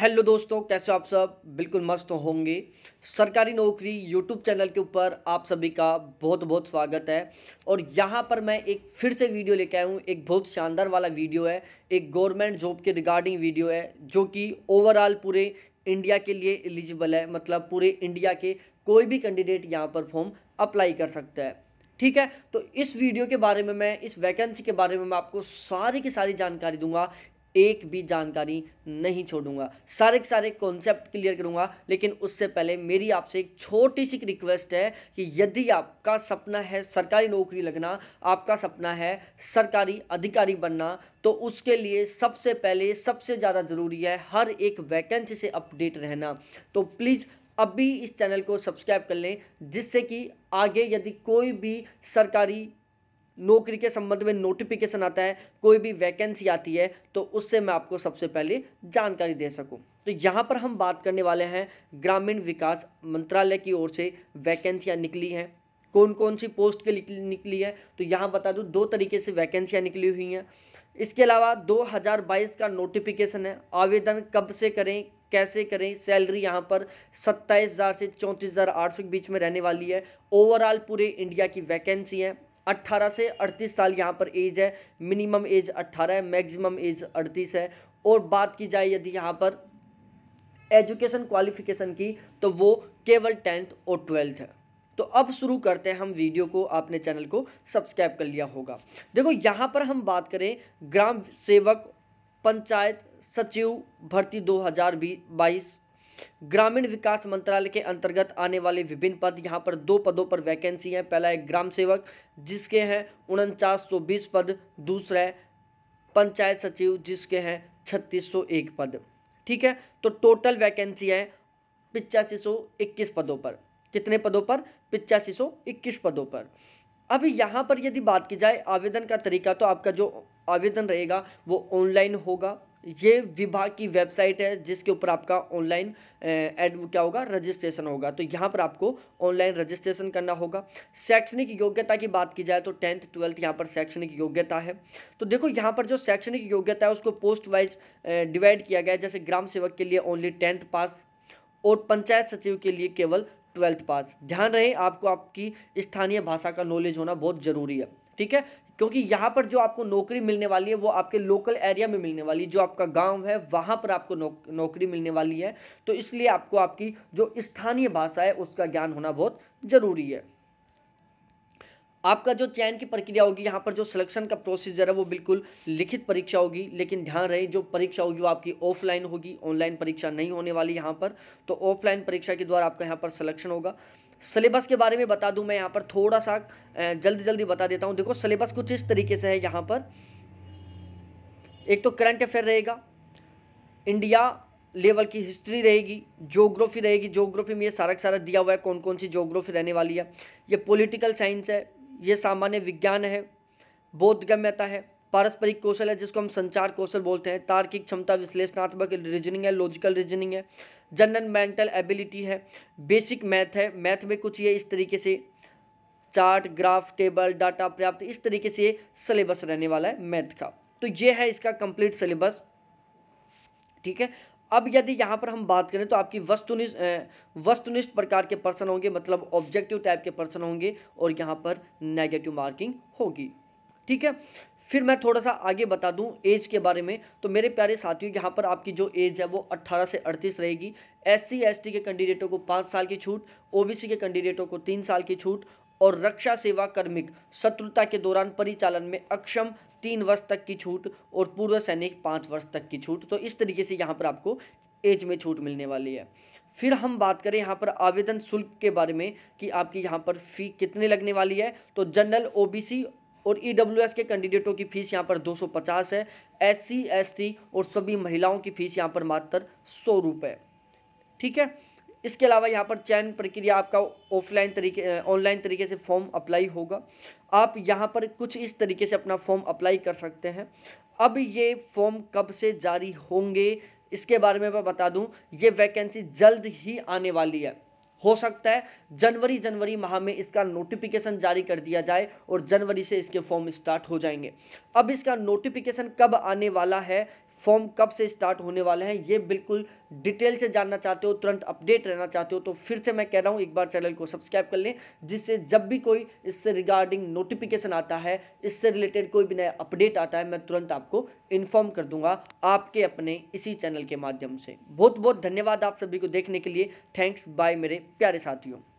hello दोस्तों कैसे आप सब बिल्कुल मस्त होंगे सरकारी नौकरी यूट्यूब चैनल के ऊपर आप सभी का बहुत बहुत स्वागत है और यहाँ पर मैं एक फिर से वीडियो लेके आया हूँ एक बहुत शानदार वाला वीडियो है एक गवर्नमेंट जॉब के रिगार्डिंग वीडियो है जो कि ओवरऑल पूरे इंडिया के लिए एलिजिबल है मतलब पूरे इंडिया के कोई भी कैंडिडेट यहाँ पर फॉर्म अप्लाई कर सकता है ठीक है तो इस वीडियो के बारे में मैं इस वैकेंसी के बारे में मैं आपको सारी की सारी जानकारी दूंगा एक भी जानकारी नहीं छोड़ूंगा सारे के सारे कॉन्सेप्ट क्लियर करूंगा लेकिन उससे पहले मेरी आपसे एक छोटी सी रिक्वेस्ट है कि यदि आपका सपना है सरकारी नौकरी लगना आपका सपना है सरकारी अधिकारी बनना तो उसके लिए सबसे पहले सबसे ज़्यादा ज़रूरी है हर एक वैकेंसी से अपडेट रहना तो प्लीज़ अभी इस चैनल को सब्सक्राइब कर लें जिससे कि आगे यदि कोई भी सरकारी नौकरी के संबंध में नोटिफिकेशन आता है कोई भी वैकेंसी आती है तो उससे मैं आपको सबसे पहले जानकारी दे सकूं तो यहाँ पर हम बात करने वाले हैं ग्रामीण विकास मंत्रालय की ओर से वैकेंसियाँ निकली हैं कौन कौन सी पोस्ट के निकली है तो यहाँ बता दूँ दो तरीके से वैकेंसियाँ निकली हुई हैं इसके अलावा 2022 का नोटिफिकेशन है आवेदन कब से करें कैसे करें सैलरी यहाँ पर 27,000 से 34,800 के बीच में रहने वाली है ओवरऑल पूरे इंडिया की वैकेंसी है 18 से 38 साल यहाँ पर एज है मिनिमम एज 18 है मैक्सिमम एज 38 है और बात की जाए यदि यहाँ पर एजुकेशन क्वालिफिकेशन की तो वो केवल टेंथ और ट्वेल्थ है तो अब शुरू करते हैं हम वीडियो को आपने चैनल को सब्सक्राइब कर लिया होगा देखो यहाँ पर हम बात करें ग्राम सेवक पंचायत सचिव भर्ती दो ग्रामीण विकास मंत्रालय के अंतर्गत आने वाले विभिन्न पद यहाँ पर दो पदों पर वैकेंसी है पहला है ग्राम सेवक जिसके हैं उनचास पद दूसरा है पंचायत सचिव जिसके हैं छत्तीस पद ठीक है तो टोटल वैकेंसी है पिचासी पदों पर कितने पदों पर पिचासी पदों पर अब यहाँ पर यदि बात की जाए आवेदन का तरीका तो आपका जो आवेदन रहेगा वो ऑनलाइन होगा ये विभाग की वेबसाइट है जिसके ऊपर आपका ऑनलाइन एड क्या होगा रजिस्ट्रेशन होगा तो यहाँ पर आपको ऑनलाइन रजिस्ट्रेशन करना होगा शैक्षणिक योग्यता की बात की जाए तो टेंथ ट्वेल्थ यहाँ पर शैक्षणिक योग्यता है तो देखो यहाँ पर जो शैक्षणिक योग्यता है उसको पोस्ट वाइज डिवाइड किया गया है जैसे ग्राम सेवक के लिए ओनली टेंथ पास और पंचायत सचिव के लिए केवल ट्वेल्थ पास ध्यान रहे आपको आपकी स्थानीय भाषा का नॉलेज होना बहुत ज़रूरी है ठीक है क्योंकि यहाँ पर जो आपको नौकरी मिलने वाली है वो आपके लोकल एरिया में मिलने वाली है जो आपका गांव है वहाँ पर आपको नौकरी मिलने वाली है तो इसलिए आपको आपकी जो स्थानीय भाषा है उसका ज्ञान होना बहुत ज़रूरी है आपका जो चयन की प्रक्रिया होगी यहाँ पर जो सिलेक्शन का प्रोसीजर है वो बिल्कुल लिखित परीक्षा होगी लेकिन ध्यान रहे जो परीक्षा होगी वो आपकी ऑफलाइन होगी ऑनलाइन परीक्षा नहीं होने वाली यहाँ पर तो ऑफलाइन परीक्षा के द्वारा आपका यहाँ पर सिलेक्शन होगा सिलेबस के बारे में बता दूं मैं यहाँ पर थोड़ा सा जल्दी जल्दी बता देता हूँ देखो सिलेबस कुछ इस तरीके से है यहाँ पर एक तो करंट अफेयर रहेगा इंडिया लेवल की हिस्ट्री रहेगी जोग्राफी रहेगी जोग्राफी में ये सारा का सारा दिया हुआ है कौन कौन सी जोग्राफी रहने वाली है ये पोलिटिकल साइंस है ये सामान्य विज्ञान है बोधगम्यता है पारस्परिक कौशल है जिसको हम संचार कौशल बोलते हैं तार्किक क्षमता विश्लेषणात्मक रीजनिंग है लॉजिकल रीजनिंग है जनरल मेंटल एबिलिटी है बेसिक मैथ है मैथ में कुछ ये इस तरीके से चार्ट ग्राफ टेबल डाटा पर्याप्त इस तरीके से सिलेबस रहने वाला है मैथ का तो ये है इसका कंप्लीट सिलेबस ठीक है अब यदि यहाँ पर हम बात करें तो आपकी वस्तुनिष्ठ वस्तुनिष्ठ प्रकार के पर्सन होंगे मतलब ऑब्जेक्टिव टाइप के पर्सन होंगे और यहाँ पर नेगेटिव मार्किंग होगी ठीक है फिर मैं थोड़ा सा आगे बता दूं एज के बारे में तो मेरे प्यारे साथियों यहाँ पर आपकी जो एज है वो 18 से 38 रहेगी एससी एसटी के कैंडिडेटों को पाँच साल की छूट ओबीसी के कैंडिडेटों को तीन साल की छूट और रक्षा सेवा कर्मिक शत्रुता के दौरान परिचालन में अक्षम तीन वर्ष तक की छूट और पूर्व सैनिक पाँच वर्ष तक की छूट तो इस तरीके से यहाँ पर आपको एज में छूट मिलने वाली है फिर हम बात करें यहाँ पर आवेदन शुल्क के बारे में कि आपकी यहाँ पर फ़ी कितने लगने वाली है तो जनरल ओबीसी और ई e के कैंडिडेटों की फीस यहाँ पर 250 है एस सी एस और सभी महिलाओं की फीस यहाँ पर मात्र सौ रुपये ठीक है इसके अलावा यहाँ पर चयन प्रक्रिया आपका ऑफलाइन तरीके ऑनलाइन तरीके से फॉर्म अप्लाई होगा आप यहाँ पर कुछ इस तरीके से अपना फॉर्म अप्लाई कर सकते हैं अब ये फॉर्म कब से जारी होंगे इसके बारे में मैं बता दूँ ये वैकेंसी जल्द ही आने वाली है हो सकता है जनवरी जनवरी माह में इसका नोटिफिकेशन जारी कर दिया जाए और जनवरी से इसके फॉर्म स्टार्ट हो जाएंगे अब इसका नोटिफिकेशन कब आने वाला है फॉर्म कब से स्टार्ट होने वाले हैं ये बिल्कुल डिटेल से जानना चाहते हो तुरंत अपडेट रहना चाहते हो तो फिर से मैं कह रहा हूँ एक बार चैनल को सब्सक्राइब कर लें जिससे जब भी कोई इससे रिगार्डिंग नोटिफिकेशन आता है इससे रिलेटेड कोई भी नया अपडेट आता है मैं तुरंत आपको इन्फॉर्म कर दूंगा आपके अपने इसी चैनल के माध्यम से बहुत बहुत धन्यवाद आप सभी को देखने के लिए थैंक्स बाय मेरे प्यारे साथियों